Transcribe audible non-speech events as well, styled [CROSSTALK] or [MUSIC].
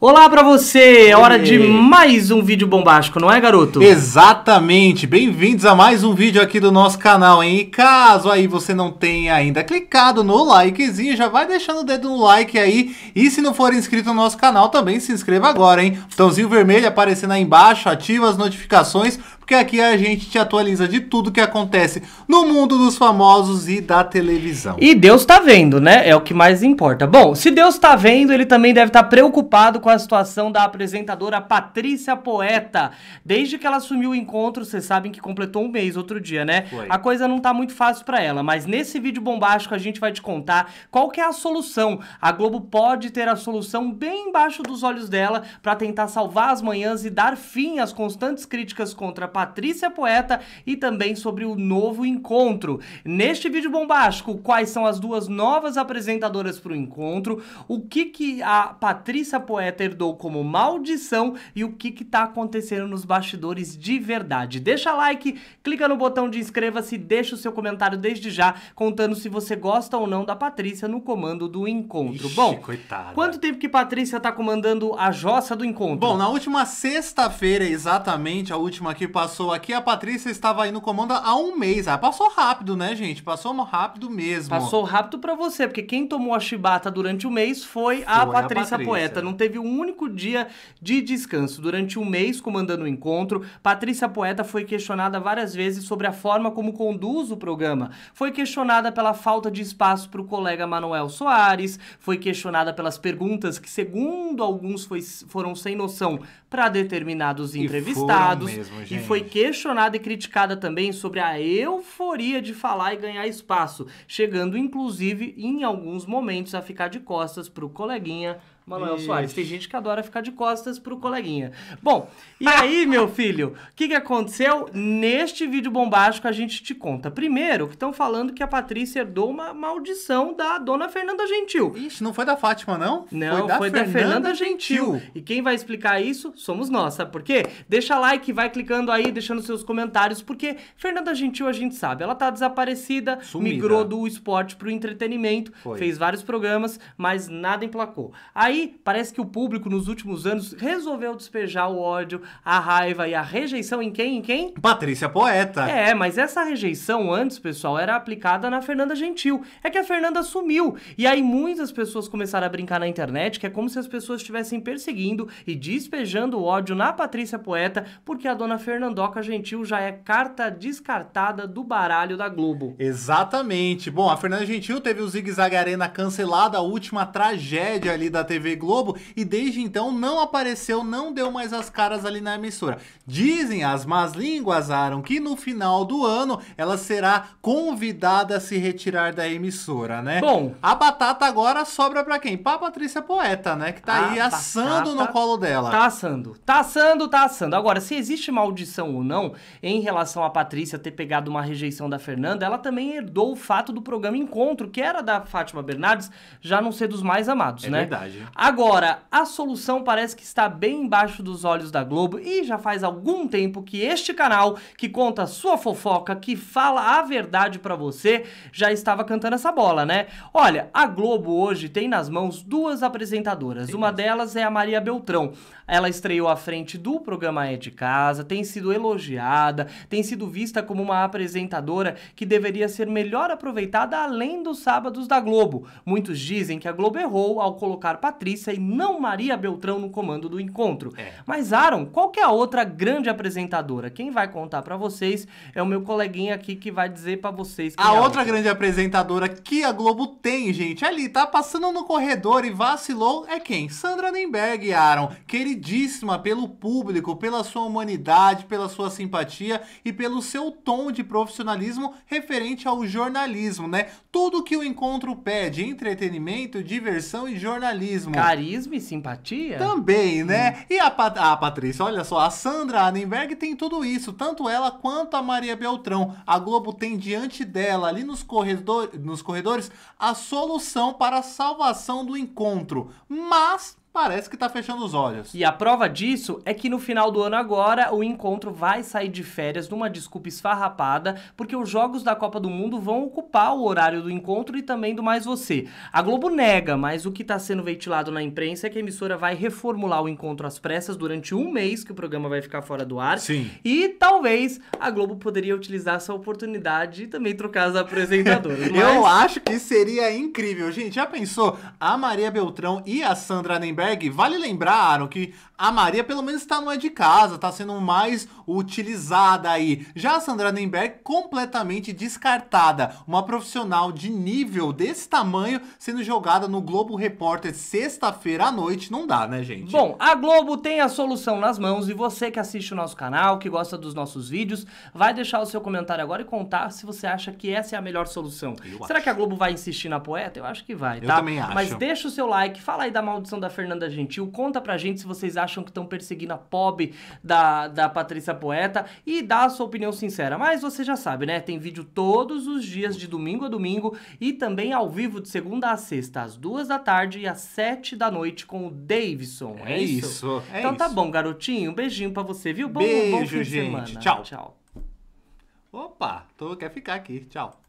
Olá para você! É hora de mais um vídeo bombástico, não é, garoto? Exatamente! Bem-vindos a mais um vídeo aqui do nosso canal, hein? E caso aí você não tenha ainda clicado no likezinho, já vai deixando o dedo no like aí. E se não for inscrito no nosso canal, também se inscreva agora, hein? Botãozinho vermelho aparecendo aí embaixo, ativa as notificações porque aqui a gente te atualiza de tudo que acontece no mundo dos famosos e da televisão. E Deus tá vendo, né? É o que mais importa. Bom, se Deus tá vendo, ele também deve estar tá preocupado com a situação da apresentadora Patrícia Poeta. Desde que ela assumiu o encontro, vocês sabem que completou um mês outro dia, né? Foi. A coisa não tá muito fácil para ela, mas nesse vídeo bombástico a gente vai te contar qual que é a solução. A Globo pode ter a solução bem embaixo dos olhos dela para tentar salvar as manhãs e dar fim às constantes críticas contra a Patrícia Poeta e também sobre o novo encontro. Neste vídeo bombástico, quais são as duas novas apresentadoras para o encontro, o que, que a Patrícia Poeta herdou como maldição e o que está acontecendo nos bastidores de verdade. Deixa like, clica no botão de inscreva-se, deixa o seu comentário desde já, contando se você gosta ou não da Patrícia no comando do encontro. Ixi, Bom, coitada. quanto tempo que Patrícia está comandando a jossa do encontro? Bom, na última sexta-feira, exatamente, a última que passou, passou aqui, a Patrícia estava aí no comando há um mês. Ah, passou rápido, né, gente? Passou rápido mesmo. Passou rápido para você, porque quem tomou a chibata durante o mês foi, foi a, Patrícia a, Patrícia Poeta. Não teve um único dia de descanso. Durante um mês comandando o encontro, Patrícia Poeta foi questionada várias vezes sobre a forma como conduz o programa. Foi questionada pela falta de espaço para o colega Manuel Soares, foi questionada pelas perguntas que, segundo alguns, foi, foram sem noção para determinados entrevistados. E, mesmo, e foi foi questionada e criticada também sobre a euforia de falar e ganhar espaço, chegando inclusive em alguns momentos a ficar de costas para o coleguinha Manuel Ixi. Soares. Tem gente que adora ficar de costas pro coleguinha. Bom, e aí, [LAUGHS] meu filho, o que, que aconteceu? Neste vídeo bombástico a gente te conta. Primeiro, que estão falando que a Patrícia herdou uma maldição da dona Fernanda Gentil. Ixi, não foi da Fátima, não? Não, foi da, foi Fernanda, da Fernanda Gentil. Gentil. E quem vai explicar isso somos nós, sabe por quê? Deixa like, vai clicando aí, deixando seus comentários, porque Fernanda Gentil a gente sabe, ela tá desaparecida, Sumida. migrou do esporte pro entretenimento, foi. fez vários programas, mas nada emplacou. Aí Aí parece que o público nos últimos anos resolveu despejar o ódio, a raiva e a rejeição em quem? Em quem? Patrícia Poeta. É, mas essa rejeição antes, pessoal, era aplicada na Fernanda Gentil. É que a Fernanda sumiu. E aí muitas pessoas começaram a brincar na internet que é como se as pessoas estivessem perseguindo e despejando o ódio na Patrícia Poeta, porque a dona Fernandoca Gentil já é carta descartada do baralho da Globo. Exatamente. Bom, a Fernanda Gentil teve o Zig Zag Arena cancelada, a última tragédia ali da TV Globo e desde então não apareceu, não deu mais as caras ali na emissora. Dizem as más línguas, Aaron, que no final do ano ela será convidada a se retirar da emissora, né? Bom, a batata agora sobra para quem? Pra Patrícia Poeta, né? Que tá ah, aí assando no colo dela. Tá assando, tá assando, tá assando. Agora, se existe maldição ou não em relação a Patrícia ter pegado uma rejeição da Fernanda, ela também herdou o fato do programa Encontro, que era da Fátima Bernardes, já não ser dos mais amados, é né? É verdade. Agora, a solução parece que está bem embaixo dos olhos da Globo e já faz algum tempo que este canal, que conta sua fofoca, que fala a verdade para você, já estava cantando essa bola, né? Olha, a Globo hoje tem nas mãos duas apresentadoras. Sim. Uma delas é a Maria Beltrão. Ela estreou à frente do programa É de Casa, tem sido elogiada, tem sido vista como uma apresentadora que deveria ser melhor aproveitada além dos sábados da Globo. Muitos dizem que a Globo errou ao colocar Patrícia e não Maria Beltrão no comando do encontro. É. Mas, Aaron, qual que é a outra grande apresentadora? Quem vai contar para vocês é o meu coleguinha aqui que vai dizer para vocês. A é outra grande apresentadora que a Globo tem, gente, é ali, tá passando no corredor e vacilou, é quem? Sandra Nemberg, Aaron. Queridíssima pelo público, pela sua humanidade, pela sua simpatia e pelo seu tom de profissionalismo referente ao jornalismo, né? Tudo que o encontro pede, entretenimento, diversão e jornalismo carisma. Carisma e simpatia? Também, hum. né? Hum. E a, Pat a Patrícia, olha só, a Sandra Annenberg tem tudo isso, tanto ela quanto a Maria Beltrão. A Globo tem diante dela, ali nos, corredor nos corredores, a solução para a salvação do encontro. Mas parece que está fechando os olhos. E a prova disso é que no final do ano agora o encontro vai sair de férias numa desculpa esfarrapada, porque os jogos da Copa do Mundo vão ocupar o horário do encontro e também do Mais Você. A Globo nega, mas o que está sendo ventilado na imprensa é que a emissora vai reformular o encontro às pressas durante um mês que o programa vai ficar fora do ar. Sim. E talvez a Globo poderia utilizar essa oportunidade e também trocar as apresentadoras. [LAUGHS] Mas... Eu acho que seria incrível, gente. Já pensou? A Maria Beltrão e a Sandra Nem vale lembrar que a Maria pelo menos está não é de casa, está sendo mais utilizada aí. Já a Sandra Nenberg completamente descartada, uma profissional de nível desse tamanho sendo jogada no Globo Repórter sexta-feira à noite, não dá, né, gente? Bom, a Globo tem a solução nas mãos e você que assiste o nosso canal, que gosta dos nossos vídeos, vai deixar o seu comentário agora e contar se você acha que essa é a melhor solução. Eu Será acho. que a Globo vai insistir na poeta? Eu acho que vai, tá? Eu também acho. Mas deixa o seu like, fala aí da maldição da Fernanda Fernanda Gentil. Conta pra gente se vocês acham que estão perseguindo a POB da, da Patrícia Poeta e dá a sua opinião sincera. Mas você já sabe, né? Tem vídeo todos os dias, de domingo a domingo, e também ao vivo de segunda a sexta, às duas da tarde e às sete da noite com o Davidson. É, é isso? isso? É então tá isso. bom, garotinho. Um beijinho pra você, viu? Bom, Beijo, bom gente. Semana. Tchau. Tchau. Opa, tô, quer ficar aqui. Tchau.